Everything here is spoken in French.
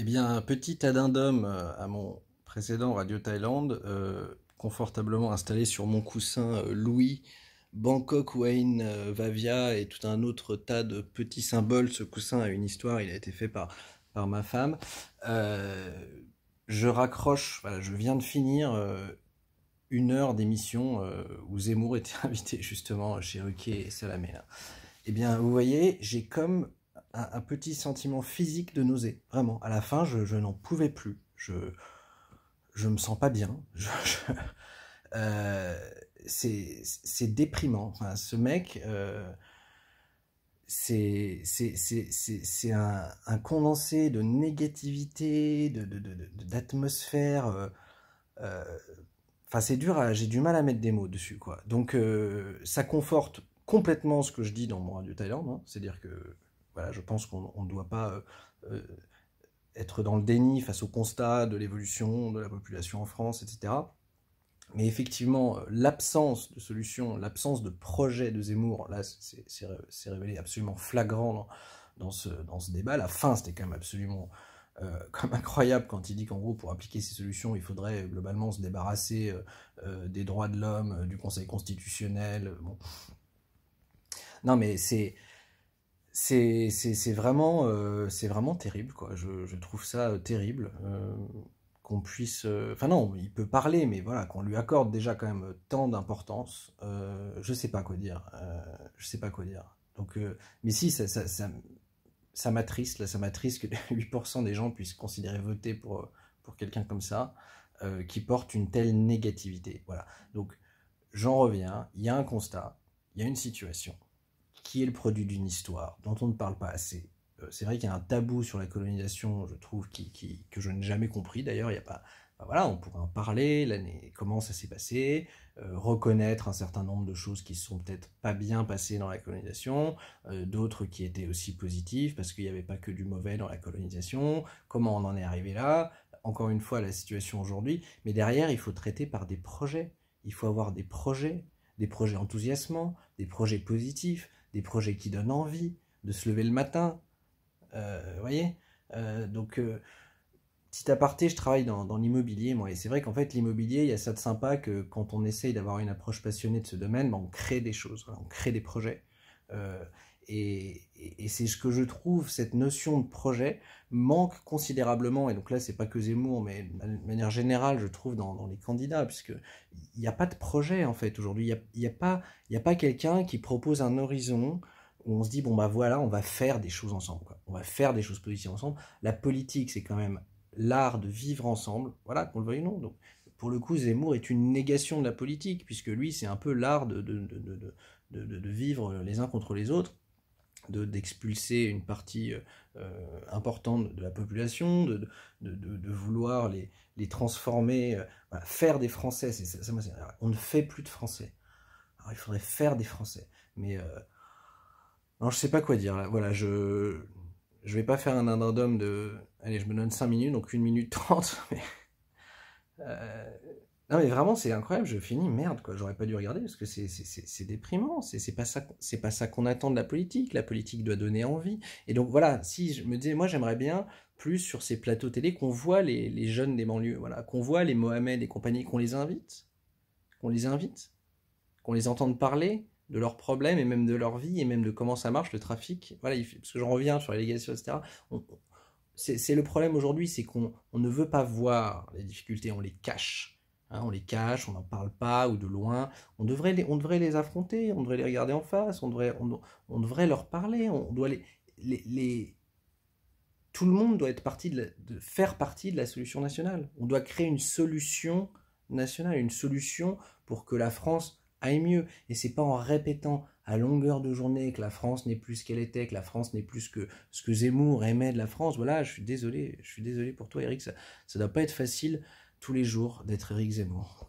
Eh bien, un petit addendum euh, à mon précédent Radio Thaïlande, euh, confortablement installé sur mon coussin euh, Louis, Bangkok, Wayne, Vavia et tout un autre tas de petits symboles. Ce coussin a une histoire, il a été fait par, par ma femme. je raccroche, je viens de finir une heure d'émission où Zemmour était invité justement chez Ruquet et Salamé. Eh bien, vous voyez, j'ai comme un, petit sentiment physique de nausée. Vraiment, à la fin, je, n'en pouvais plus. Je je me sens pas bien. Euh, c'est déprimant. Enfin, ce mec, euh, c'est un, condensé de négativité, d'atmosphère. De, de, euh, enfin, c'est dur, j'ai du mal à mettre des mots dessus. quoi. Donc, ça conforte complètement ce que je dis dans mon Radio Thaïlande. Hein. C'est-à-dire que je pense qu'on ne doit pas euh, euh, être dans le déni face au constat de l'évolution de la population en France, etc. Mais effectivement, euh, l'absence de solution, l'absence de projet de Zemmour, là, c'est révélé absolument flagrant dans, ce, dans débat. La fin, c'était quand même absolument comme incroyable quand il dit qu'en gros, pour appliquer ces solutions, il faudrait globalement se débarrasser des droits de l'homme, du Conseil constitutionnel. Non, mais c'est euh, c'est vraiment, terrible, quoi. Je, trouve ça euh, terrible euh, qu'on puisse... Enfin non, il peut parler, mais voilà, qu'on lui accorde déjà quand même tant d'importance. je sais pas quoi dire. je sais pas quoi dire. mais si, ça, ça, m'attriste, là, ça m'attriste que 8% des gens puissent considérer voter pour, pour quelqu'un comme ça, qui porte une telle négativité. Voilà. Donc, j'en reviens, il y a un constat, il y a une situation qui est le produit d'une histoire dont on ne parle pas assez. Euh, c'est vrai qu'il y a un tabou sur la colonisation, je trouve, que je n'ai jamais compris. D'ailleurs, il n'y a pas ben voilà, on pourrait en parler, l'année, comment ça s'est passé, euh, reconnaître un certain nombre de choses qui sont peut-être pas bien passées dans la colonisation, euh, d'autres qui étaient aussi positives parce qu'il n'y avait pas que du mauvais dans la colonisation, comment on en est arrivé là, encore une fois la situation aujourd'hui, mais derrière il faut traiter par des projets, il faut avoir des projets, des projets enthousiasmants, des projets positifs, des projets qui donnent envie, de se lever le matin. Euh, voyez euh, Donc, euh, petit aparté, je travaille dans, l'immobilier, moi. Et c'est vrai qu'en fait, l'immobilier, il y a ça de sympa que quand on essaye d'avoir une approche passionnée de ce domaine, ben, on crée des choses, on crée des projets et, c'est ce que je trouve, cette notion de projet manque considérablement, et donc là c'est pas que Zemmour, mais de manière générale je trouve dans, les candidats, puisqu'il il n'y a pas de projet en fait aujourd'hui, il n'y a, y a, pas, quelqu'un qui propose un horizon où on se dit bon bah voilà, on va faire des choses ensemble, on va faire des choses positives ensemble. La politique c'est quand même l'art de vivre ensemble, voilà, qu'on le veuille ou non. Donc, pour le coup, Zemmour est une négation de la politique, puisque lui, c'est un peu l'art de, de, vivre les uns contre les autres d'expulser une partie euh, euh, importante de la population, de, de, vouloir les, transformer, euh, faire des Français. on ne fait plus de Français. Alors, il faudrait faire des Français. Mais non, je sais pas quoi dire. Voilà, je je vais pas faire un indendum de... Allez, je me donne 5 minutes, donc 1 minute 30. Mais... Non, mais vraiment, c'est incroyable. Je finis, merde, quoi. J'aurais pas dû regarder parce que c'est déprimant. C'est pas ça, c'est pas ça qu'on attend de la politique. La politique doit donner envie. Et donc, voilà, si je me disais, moi, j'aimerais bien plus sur ces plateaux télé qu'on voit les, jeunes des banlieues, voilà, qu'on voit les Mohamed et compagnie, qu'on les invite, qu'on les invite, qu'on les entende parler de leurs problèmes et même de leur vie et même de comment ça marche, le trafic. Voilà, parce que j'en reviens sur les légations, etc. c'est le problème aujourd'hui, c'est qu'on on ne veut pas voir les difficultés, on les cache Hein, on les cache, on n'en parle pas ou de loin. On devrait, les, on devrait les affronter, on devrait les regarder en face, on devrait, on, devrait leur parler. On doit les, les, Tout le monde doit être parti de, faire partie de la solution nationale. On doit créer une solution nationale, une solution pour que la France aille mieux. Et c'est pas en répétant à longueur de journée que la France n'est plus ce qu'elle était, que la France n'est plus que ce que Zemmour aimait de la France. Voilà, je suis désolé, je suis désolé pour toi, Eric. Ça, ne doit pas être facile tous les jours d'être Eric Zemmour.